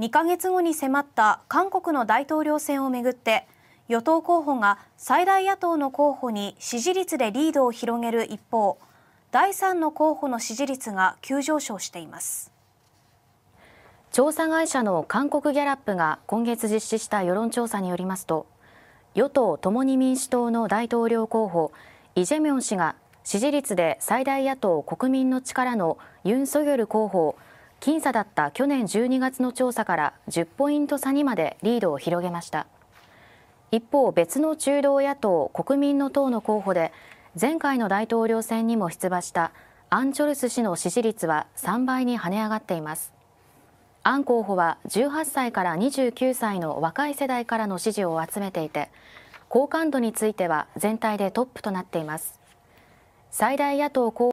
2ヶ月後に迫った韓国の大統領選をめぐって与党候補が最大野党の候補に支持率でリードを広げる一方第3の候補の支持率が急上昇しています調査会社の韓国ギャラップが今月実施した世論調査によりますと与党・共に民主党の大統領候補イ・ジェミョン氏が支持率で最大野党・国民の力のユン・ソギョル候補を僅差だった去年12月の調査から10ポイント差にまでリードを広げました一方別の中道野党国民の党の候補で前回の大統領選にも出馬したアン・チョルス氏の支持率は3倍に跳ね上がっていますアン候補は18歳から29歳の若い世代からの支持を集めていて好感度については全体でトップとなっています最大野党